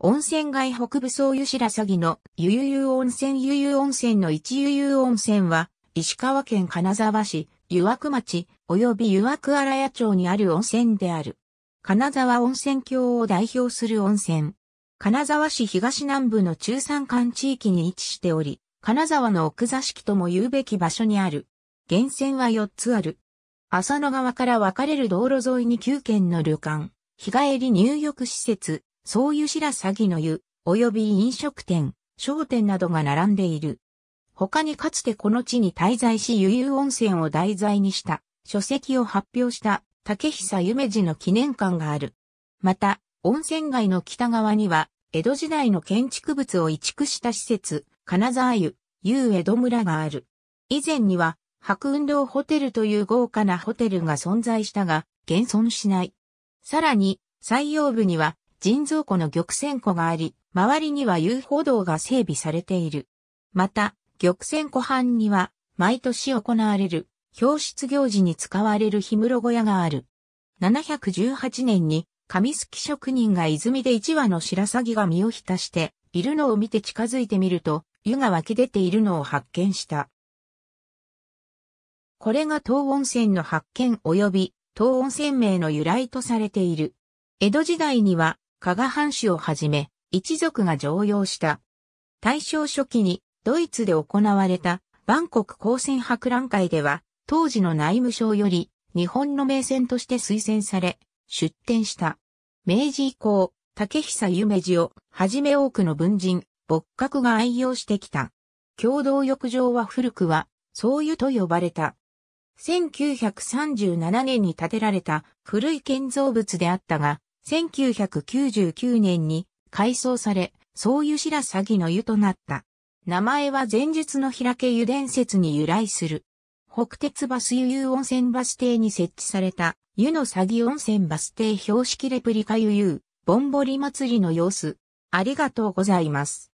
温泉街北部総湯白鷺の湯湯温泉湯湯温泉の一湯湯温泉は、石川県金沢市、湯涌町、及び湯涌荒谷町にある温泉である。金沢温泉郷を代表する温泉。金沢市東南部の中山間地域に位置しており、金沢の奥座敷とも言うべき場所にある。源泉は4つある。浅野川から分かれる道路沿いに9軒の旅館、日帰り入浴施設、しら白鷺の湯、及び飲食店、商店などが並んでいる。他にかつてこの地に滞在し湯湯温泉を題材にした書籍を発表した竹久夢二の記念館がある。また、温泉街の北側には、江戸時代の建築物を移築した施設、金沢湯、湯江戸村がある。以前には、白雲堂ホテルという豪華なホテルが存在したが、現存しない。さらに、採用部には、人造湖の玉泉湖があり、周りには遊歩道が整備されている。また、玉泉湖畔には、毎年行われる、表出行事に使われる氷室小屋がある。718年に、神すき職人が泉で一羽の白鷺が身を浸して、いるのを見て近づいてみると、湯が湧き出ているのを発見した。これが東温泉の発見及び東温泉名の由来とされている。江戸時代には加賀藩主をはじめ、一族が常用した。大正初期にドイツで行われた万国交戦博覧会では、当時の内務省より日本の名船として推薦され、出展した。明治以降、竹久夢二をはじめ多くの文人、牧閣が愛用してきた。共同浴場は古くは、草湯と呼ばれた。1937年に建てられた古い建造物であったが、1999年に改装され、総湯白鷺の湯となった。名前は前述の開け湯伝説に由来する。北鉄バス湯湯温泉バス停に設置された湯の鷺温泉バス停標識レプリカ湯湯、ぼんぼり祭りの様子。ありがとうございます。